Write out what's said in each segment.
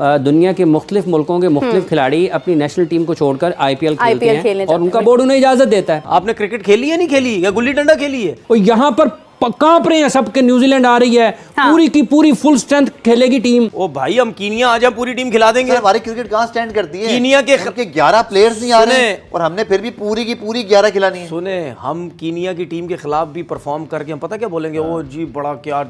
दुनिया के मुख्तलिफ मुल्कों के मुख्तलिफ हम्म। खिलाड़ी अपनी नेशनल टीम को छोड़कर आई पी एल खेलते हैं और उनका बोर्ड उन्हें इजाजत देता है आपने क्रिकेट खेली है नहीं खेली या गुल्ली डंडा खेली है और यहाँ पर कांप रहे हैं सबके न्यूजीलैंड आ रही है हाँ। पूरी की पूरी फुल स्ट्रेंथ खेलेगी टीम ओ भाई हम कीनिया आ जाए पूरी टीम खिला देंगे हमारी क्रिकेट कहाँ स्टैंड करती है कीनिया के खर... ग्यारह प्लेयर्स नहीं आ रहे हैं और हमने फिर भी पूरी की पूरी ग्यारह खिलानी है सुने हम कीनिया की टीम के खिलाफ भी परफॉर्म करके हम पता क्या बोलेंगे हाँ। ओ जी बड़ा क्या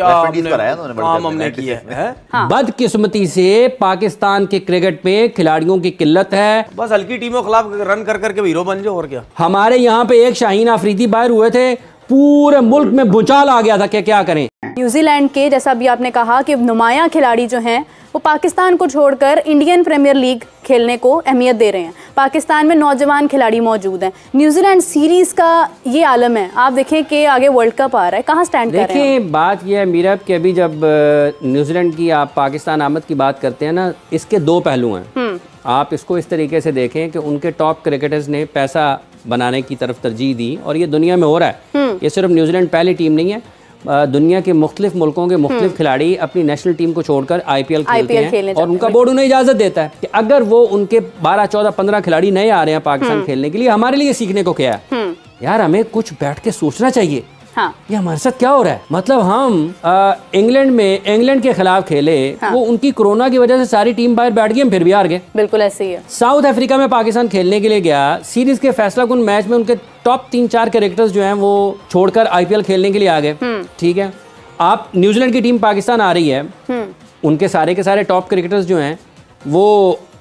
हाँ। बदकिस्मती से पाकिस्तान के क्रिकेट में खिलाड़ियों की किल्लत है बस हल्की टीमों के खिलाफ रन कर करके हीरो बन जाओ और क्या हमारे यहाँ पे एक शाहीन आफरीदी बाहर हुए थे पूरे मुल्क में भूचाल आ गया था कि क्या करें न्यूजीलैंड के जैसा भी आपने कहा कि नुमाया खिलाड़ी जो हैं वो पाकिस्तान को छोड़कर इंडियन प्रीमियर लीग खेलने को अहमियत दे रहे हैं पाकिस्तान में नौजवान खिलाड़ी मौजूद हैं न्यूजीलैंड सीरीज़ का ये आलम है आप देखें कि आगे वर्ल्ड कप आ रहा है कहाँ स्टैंड देखिए बात यह है मीरब कि अभी जब न्यूजीलैंड की आप पाकिस्तान आमद की बात करते हैं ना इसके दो पहलू हैं हम्म। आप इसको इस तरीके से देखें कि उनके टॉप क्रिकेटर्स ने पैसा बनाने की तरफ तरजीह दी और ये दुनिया में हो रहा है हम्म। ये सिर्फ न्यूजीलैंड पहली टीम नहीं है दुनिया के मुख्तलिफ मुल्कों के मुख्तलिफ हम्म। खिलाड़ी अपनी नेशनल टीम को छोड़कर आई पी एल खेलते हैं और उनका बोर्ड उन्हें इजाज़त देता है कि अगर वो उनके बारह चौदह पंद्रह खिलाड़ी नए आ रहे हैं पाकिस्तान हम्म। खेलने के लिए हमारे लिए सीखने को क्या है हम्म। यार हमें कुछ बैठ के सोचना चाहिए हाँ। ये हमारे साथ क्या हो रहा है मतलब हम इंग्लैंड में इंग्लैंड के खिलाफ खेले हाँ। वो उनकी कोरोना की वजह से सारी टीम बाहर बैठ गई हम फिर भी हार गए बिल्कुल ऐसे ही है साउथ अफ्रीका में पाकिस्तान खेलने के लिए गया सीरीज के फैसला कुन मैच में उनके टॉप तीन चार कैरेक्टर्स जो हैं वो छोड़कर आईपीएल खेलने के लिए आ गए हम्म। ठीक है आप न्यूजीलैंड की टीम पाकिस्तान आ रही है हम्म। उनके सारे के सारे टॉप क्रिकेटर्स जो हैं वो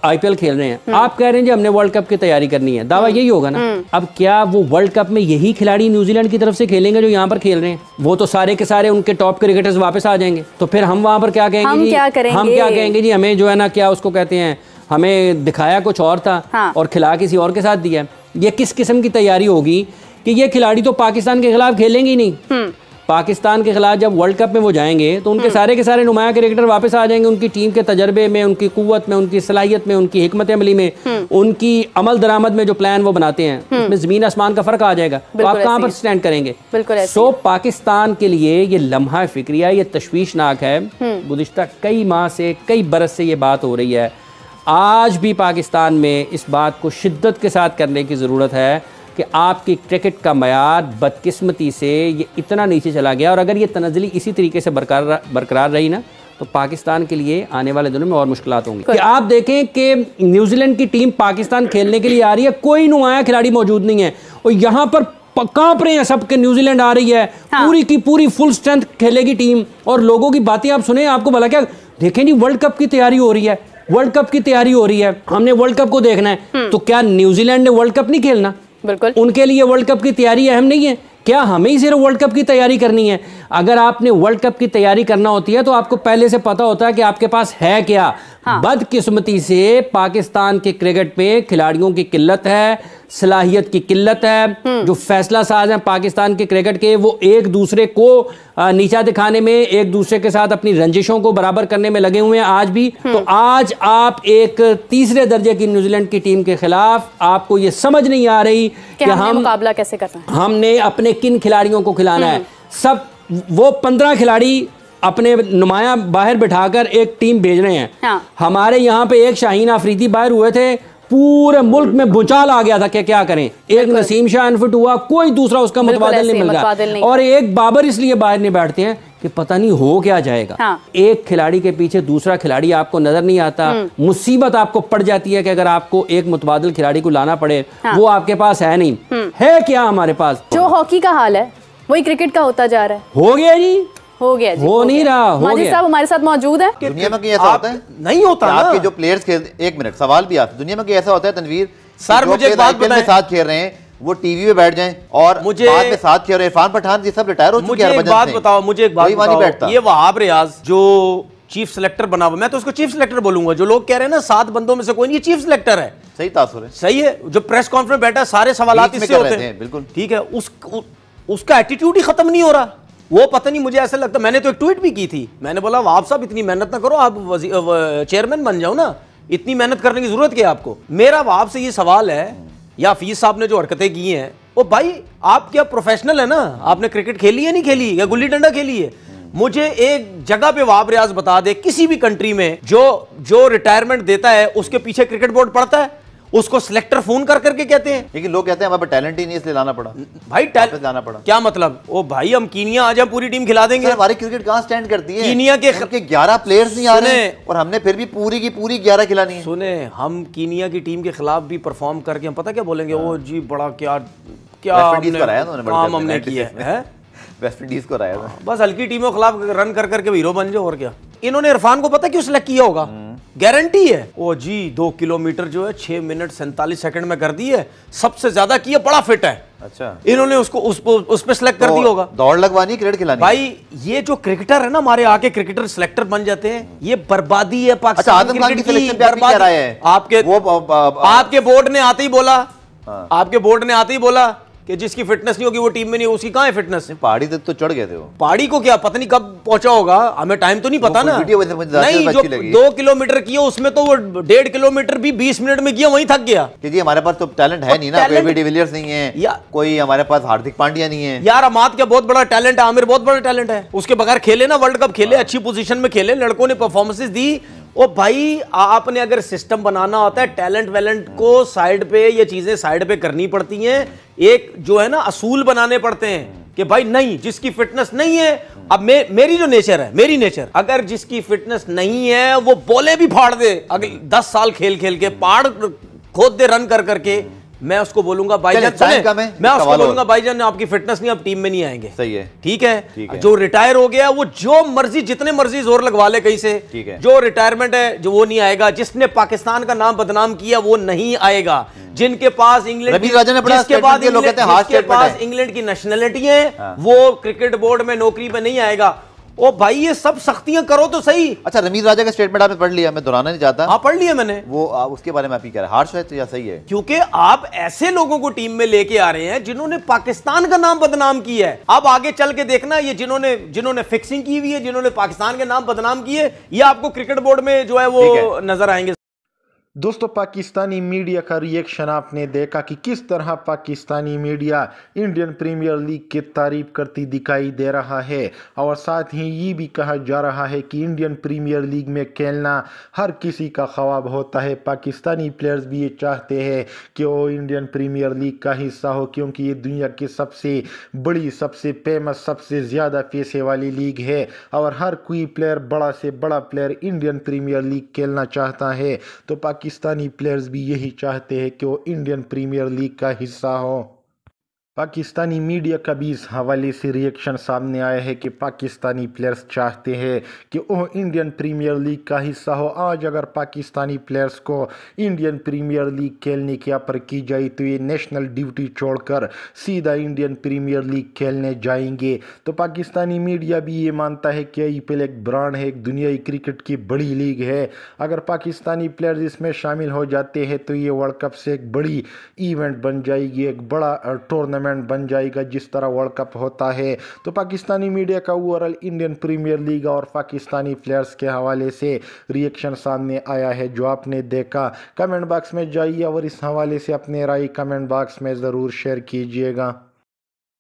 आईपीएल खेल रहे हैं आप कह रहे हैं जी हमने वर्ल्ड कप की तैयारी करनी है दावा यही होगा ना हम्म। अब क्या वो वर्ल्ड कप में यही खिलाड़ी न्यूजीलैंड की तरफ से खेलेंगे जो यहाँ पर खेल रहे हैं वो तो सारे के सारे उनके टॉप क्रिकेटर्स वापस आ जाएंगे तो फिर हम वहाँ पर क्या कहेंगे हम क्या कहेंगे जी हमें जो है ना क्या उसको कहते हैं हमें दिखाया कुछ और था हाँ। और खिला किसी और के साथ दिया ये किस किस्म की तैयारी होगी कि ये खिलाड़ी तो पाकिस्तान के खिलाफ खेलेंगे ही नहीं हम्म। पाकिस्तान के खिलाफ जब वर्ल्ड कप में वो जाएंगे तो उनके हम्म। सारे के सारे नुमाया क्रिकेटर वापस आ जाएंगे उनकी टीम के तजर्बे में उनकी कुत में उनकी सलाहियत में उनकी हमत अमली में हम्म। उनकी अमल दरामद में जो प्लान वो बनाते हैं हम्म। उसमें ज़मीन आसमान का फ़र्क आ जाएगा तो आप कहाँ पर स्टैंड करेंगे सो पाकिस्तान के लिए ये लम्हा फिक्रिया ये तशवीशनाक है गुजशत कई माह से कई बरस से ये बात हो रही है आज भी पाकिस्तान में इस बात को शिद्दत के साथ करने की ज़रूरत है कि आपकी क्रिकेट का मैार बदकिस्मती से ये इतना नीचे चला गया और अगर ये तनजली इसी तरीके से बरकरार बरकरार रही ना तो पाकिस्तान के लिए आने वाले दिनों में और मुश्किल होंगी कि आप देखें कि न्यूजीलैंड की टीम पाकिस्तान खेलने के लिए आ रही है कोई नुमाया खिलाड़ी मौजूद नहीं है और यहाँ पर कांप रहे हैं सबके न्यूजीलैंड आ रही है हाँ। पूरी की पूरी फुल स्ट्रेंथ खेलेगी टीम और लोगों की बातें आप सुने आपको भला क्या देखें जी वर्ल्ड कप की तैयारी हो रही है वर्ल्ड कप की तैयारी हो रही है हमने वर्ल्ड कप को देखना है हम्म। तो क्या न्यूजीलैंड ने वर्ल्ड कप नहीं खेलना बिल्कुल उनके लिए वर्ल्ड कप की तैयारी अहम नहीं है क्या हमें ही सिर्फ वर्ल्ड कप की तैयारी करनी है अगर आपने वर्ल्ड कप की तैयारी करना होती है तो आपको पहले से पता होता है कि आपके पास है क्या हाँ। बदकिस्मती से पाकिस्तान के क्रिकेट में खिलाड़ियों की किल्लत है सलाहियत की किल्लत है हम्म। जो फैसला साज हैं पाकिस्तान के क्रिकेट के वो एक दूसरे को नीचा दिखाने में एक दूसरे के साथ अपनी रंजिशों को बराबर करने में लगे हुए हैं आज भी हम्म। तो आज आप एक तीसरे दर्जे की न्यूजीलैंड की टीम के खिलाफ आपको ये समझ नहीं आ रही कि हम मुकाबला कैसे करना है हमने अपने किन खिलाड़ियों को खिलाना है हम्म। सब वो पंद्रह खिलाड़ी अपने नुमाया बाहर बिठाकर एक टीम भेज रहे हैं हाँ। हमारे यहाँ पे एक शाहीन आफरीदी बाहर हुए थे पूरे मुल्क में भूचाल आ गया था कि क्या करें एक नसीम शाह अनफिट हुआ कोई दूसरा उसका मुतबादल नहीं मिल गया और एक बाबर इसलिए बाहर नहीं बैठते हैं कि पता नहीं हो क्या जाएगा हाँ। एक खिलाड़ी के पीछे दूसरा खिलाड़ी आपको नजर नहीं आता हम्म। मुसीबत आपको पड़ जाती है कि अगर आपको एक मुतबादल खिलाड़ी को लाना पड़े हाँ। वो आपके पास है नहीं हम्म। है क्या हमारे पास जो हॉकी का हाल है वही क्रिकेट का होता जा रहा है हो गया जी हो गया जी, वो हो नहीं गया। रहा हो गया साहब हमारे साथ मौजूद है दुनिया में कहीं ऐसा होता है नहीं होता आपके जो प्लेयर्स खेल एक मिनट सवाल भी आता है दुनिया में कहीं ऐसा होता है तनवीर सर मुझे एक बात बताएं साथ खेल रहे हैं वो टीवी पे बैठ जाएं और मुझे बाद में साथ खेल रहे इरफान पठान जी सब रिटायर हो चुके हैं मुझे एक बात बताओ मुझे एक बात बताओ ये वहाब रियाज जो चीफ सिलेक्टर बना हुआ मैं तो उसको चीफ सिलेक्टर बोलूंगा जो लोग कह रहे हैं ना सात बंदों में से कोई नहीं चीफ सिलेक्टर है सही तासुर है सही है जो प्रेस कॉन्फ्रेंस बैठा सारे सवाल इससे होते हैं बिल्कुल ठीक है उसका एटीट्यूड ही खत्म नहीं हो रहा वो पता नहीं मुझे ऐसा लगता मैंने तो एक ट्वीट भी की थी मैंने बोला आप साहब इतनी मेहनत ना करो आप चेयरमैन बन जाओ ना इतनी मेहनत करने की जरूरत क्या आपको मेरा से ये सवाल है या फीस साहब ने जो हरकतें की हैं वो भाई आप क्या प्रोफेशनल है ना आपने क्रिकेट खेली है नहीं खेली या गुल्ली डंडा खेली है मुझे एक जगह पे वाप रियाज बता दे किसी भी कंट्री में जो जो रिटायरमेंट देता है उसके पीछे क्रिकेट बोर्ड पड़ता है उसको सिलेक्टर फोन कर करके कहते हैं लेकिन लोग कहते हैं टैलेंट ही नहीं इसलिए लाना पड़ा भाई टैलेंट लाना पड़ा क्या मतलब ओ भाई हम कीनिया आ जाए पूरी टीम खिला देंगे हमारी क्रिकेट कहाँ स्टैंड करती है कीनिया के के ग्यारह प्लेयर नहीं आ रहे और हमने फिर भी पूरी की पूरी ग्यारह खिलानी है सुने हम कीनिया की टीम के खिलाफ भी परफॉर्म करके हम पता क्या बोलेंगे हाँ। ओ जी बड़ा क्या क्या काम हमने किया है को रहा है बस हल्की टीमों के खिलाफ रन कर करके हीरो बन जाओ और क्या इन्होंने इरफान को पता क्यों सिलेक्ट किया होगा हम्म। गारंटी है ओ जी दो किलोमीटर जो है छह मिनट सैंतालीस सेकंड में कर दी है सबसे ज्यादा किया बड़ा फिट है अच्छा इन्होंने उसको उस, उस पर सिलेक्ट तो कर दिया होगा दौड़ लगवानी क्रिकेट खिलानी भाई ये जो क्रिकेटर है ना हमारे आके क्रिकेटर सिलेक्टर बन जाते हैं ये बर्बादी है पाकिस्तान अच्छा, की, आपके आपके बोर्ड ने आते ही बोला हाँ। आपके बोर्ड ने आते ही बोला कि जिसकी फिटनेस नहीं होगी वो टीम में नहीं उसकी कहाँ है फिटनेस पहाड़ी तक तो चढ़ गए थे वो पहाड़ी को क्या पता नहीं कब पहुंचा होगा हमें टाइम तो नहीं पता ना नहीं जो दो किलोमीटर किया उसमें तो वो डेढ़ किलोमीटर भी बीस मिनट में किया वहीं थक गया क्योंकि हमारे पास तो टैलेंट है नहीं ना कोई डिविलियर्स नहीं है कोई हमारे पास हार्दिक पांड्या नहीं है यार अमात का बहुत बड़ा टैलेंट है आमिर बहुत बड़ा टैलेंट है उसके बगैर खेले ना वर्ल्ड कप खेले अच्छी पोजिशन में खेले लड़कों ने परफॉर्मेंसेज दी ओ भाई आपने अगर सिस्टम बनाना होता है टैलेंट वैलेंट को साइड पे ये चीज़ें साइड पे करनी पड़ती हैं एक जो है ना असूल बनाने पड़ते हैं कि भाई नहीं जिसकी फिटनेस नहीं है अब मे, मेरी जो नेचर है मेरी नेचर अगर जिसकी फिटनेस नहीं है वो बोले भी फाड़ दे अगर दस साल खेल खेल के पहाड़ खोद दे रन कर करके मैं उसको बोलूंगा भाईजान सुने मैं उसको बोलूंगा भाईजान आपकी फिटनेस नहीं आप टीम में नहीं आएंगे सही है ठीक है जो रिटायर हो गया वो जो मर्जी जितने मर्जी जोर लगवा ले कहीं से जो रिटायरमेंट है जो वो नहीं आएगा जिसने पाकिस्तान का नाम बदनाम किया वो नहीं आएगा हम्म। जिनके पास इंग्लैंड के बाद इंग्लैंड की नेशनैलिटी है हाँ। वो क्रिकेट बोर्ड में नौकरी में नहीं आएगा ओ भाई ये सब सख्तियां करो तो सही अच्छा रमीज राजा का स्टेटमेंट आपने पढ़ लिया मैं दोहराना नहीं चाहता हाँ पढ़ लिया मैंने वो आ, उसके बारे में आप ही कह रहे हैं हार्श है तो या सही है क्योंकि आप ऐसे लोगों को टीम में लेके आ रहे हैं जिन्होंने पाकिस्तान का नाम बदनाम किया है अब आगे चल के देखना ये जिन्होंने जिन्होंने फिक्सिंग की हुई है जिन्होंने पाकिस्तान के नाम बदनाम किए ये आपको क्रिकेट बोर्ड में जो है वो नजर आएंगे दोस्तों पाकिस्तानी मीडिया का रिएक्शन आपने देखा कि किस तरह Pakistani media Indian Premier League की तारीफ करती दिखाई दे रहा है और साथ ही ये भी कहा जा रहा है कि इंडियन प्रीमियर लीग में खेलना हर किसी का ख्वाब होता है पाकिस्तानी प्लेयर्स भी ये चाहते हैं कि वो इंडियन प्रीमियर लीग का हिस्सा हो क्योंकि ये दुनिया की सबसे बड़ी सबसे फेमस सबसे ज़्यादा पैसे वाली लीग है और हर कोई प्लेयर बड़ा से बड़ा प्लेयर इंडियन प्रीमियर लीग खेलना चाहता है तो पाकिस्तानी प्लेयर्स भी यही चाहते हैं कि वो इंडियन प्रीमियर लीग का हिस्सा हों पाकिस्तानी मीडिया का भी इस हवाले से रिएक्शन सामने आया है कि पाकिस्तानी प्लेयर्स चाहते हैं कि वह इंडियन प्रीमियर लीग का हिस्सा हो आज अगर पाकिस्तानी प्लेयर्स को इंडियन प्रीमियर लीग खेलने की ऑफर की जाए तो ये नेशनल ड्यूटी छोड़कर सीधा इंडियन प्रीमियर लीग खेलने जाएंगे तो पाकिस्तानी मीडिया भी ये मानता है कि आई एक ब्रांड है एक दुनियाई क्रिकेट की बड़ी लीग है अगर पाकिस्तानी प्लेयर्स इसमें शामिल हो जाते हैं तो ये वर्ल्ड कप से एक बड़ी इवेंट बन जाएगी एक बड़ा टूर्नामेंट टूर्नामेंट बन जाएगा जिस तरह वर्ल्ड कप होता है तो पाकिस्तानी मीडिया का ओवरऑल इंडियन प्रीमियर लीग और पाकिस्तानी प्लेयर्स के हवाले से रिएक्शन सामने आया है जो आपने देखा कमेंट बॉक्स में जाइए और इस हवाले से अपने राय कमेंट बॉक्स में ज़रूर शेयर कीजिएगा